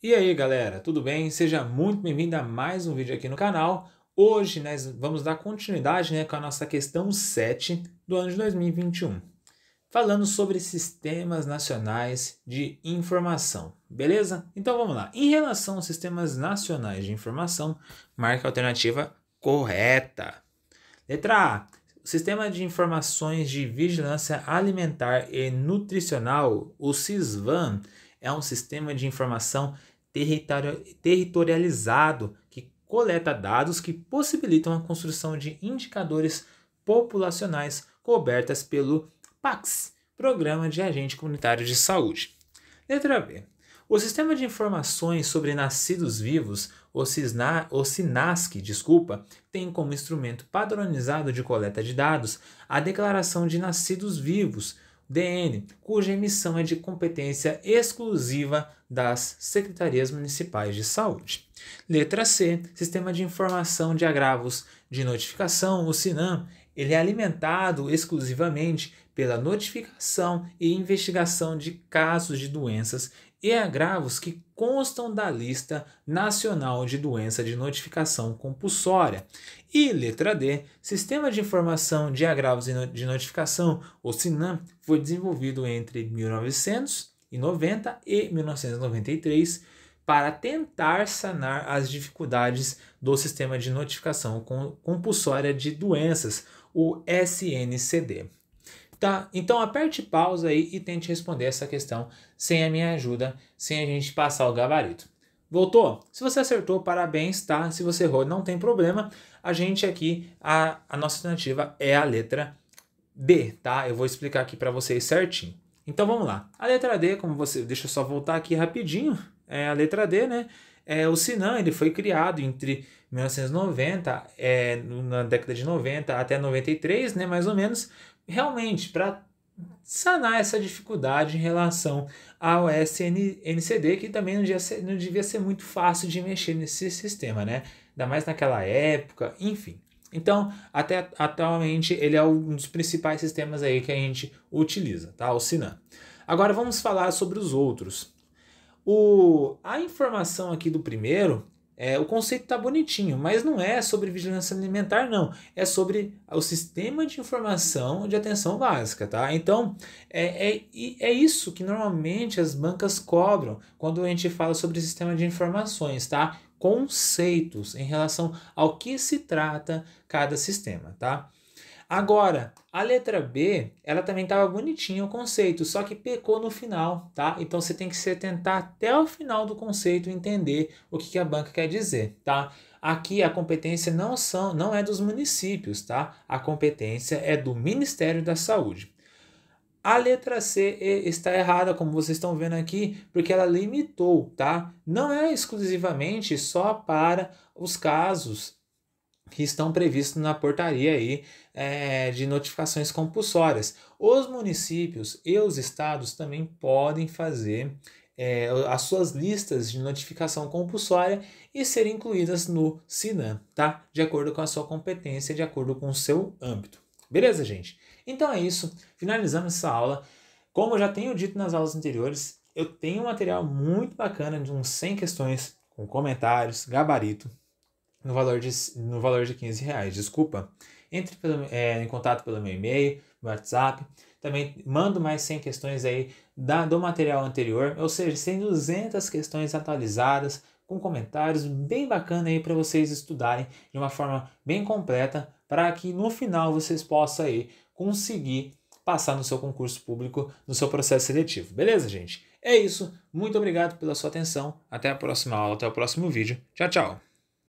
E aí galera, tudo bem? Seja muito bem-vindo a mais um vídeo aqui no canal. Hoje nós vamos dar continuidade né, com a nossa questão 7 do ano de 2021, falando sobre sistemas nacionais de informação, beleza? Então vamos lá. Em relação aos sistemas nacionais de informação, marque a alternativa correta. Letra A. Sistema de Informações de Vigilância Alimentar e Nutricional, o SISVAN, é um sistema de informação territorializado que coleta dados que possibilitam a construção de indicadores populacionais cobertas pelo PACS, Programa de Agente Comunitário de Saúde. Letra B. O Sistema de Informações sobre Nascidos Vivos, ou, SINASC, desculpa, tem como instrumento padronizado de coleta de dados a Declaração de Nascidos Vivos, DN, cuja emissão é de competência exclusiva das Secretarias Municipais de Saúde. Letra C, Sistema de Informação de Agravos de Notificação, o SINAM, ele é alimentado exclusivamente pela notificação e investigação de casos de doenças e agravos que constam da lista nacional de doença de notificação compulsória. E letra D, Sistema de Informação de Agravos de Notificação, ou SINAM, foi desenvolvido entre 1990 e 1993 para tentar sanar as dificuldades do Sistema de Notificação Compulsória de Doenças, o SNCD. Tá? Então aperte pausa aí e tente responder essa questão sem a minha ajuda, sem a gente passar o gabarito. Voltou? Se você acertou, parabéns, tá? Se você errou, não tem problema. A gente aqui, a, a nossa alternativa é a letra D tá? Eu vou explicar aqui para vocês certinho. Então vamos lá. A letra D, como você. Deixa eu só voltar aqui rapidinho. É a letra D, né? É, o Sinan ele foi criado entre 1990, é, na década de 90 até 93, né, mais ou menos, realmente para sanar essa dificuldade em relação ao SNCD, que também não devia, ser, não devia ser muito fácil de mexer nesse sistema, né? Ainda mais naquela época, enfim. Então, até atualmente, ele é um dos principais sistemas aí que a gente utiliza, tá? O Sinan. Agora vamos falar sobre os outros. O, a informação aqui do primeiro é, o conceito está bonitinho, mas não é sobre vigilância alimentar, não. É sobre o sistema de informação de atenção básica, tá? Então, é, é, é isso que normalmente as bancas cobram quando a gente fala sobre sistema de informações, tá? Conceitos em relação ao que se trata cada sistema, tá? Agora, a letra B, ela também estava bonitinha o conceito, só que pecou no final, tá? Então você tem que se tentar até o final do conceito entender o que, que a banca quer dizer, tá? Aqui a competência não são, não é dos municípios, tá? A competência é do Ministério da Saúde. A letra C está errada, como vocês estão vendo aqui, porque ela limitou, tá? Não é exclusivamente só para os casos que estão previstos na portaria aí, é, de notificações compulsórias. Os municípios e os estados também podem fazer é, as suas listas de notificação compulsória e serem incluídas no SINAM, tá? De acordo com a sua competência, de acordo com o seu âmbito. Beleza, gente? Então é isso. Finalizamos essa aula. Como eu já tenho dito nas aulas anteriores, eu tenho um material muito bacana de uns 100 questões com comentários, gabarito, no valor de, no valor de 15 reais, desculpa. Entre pelo, é, em contato pelo meu e-mail, meu WhatsApp. Também mando mais 100 questões aí da, do material anterior, ou seja, 100, 200 questões atualizadas com comentários bem bacana aí para vocês estudarem de uma forma bem completa para que no final vocês possam aí conseguir passar no seu concurso público, no seu processo seletivo. Beleza, gente? É isso. Muito obrigado pela sua atenção. Até a próxima aula, até o próximo vídeo. Tchau, tchau.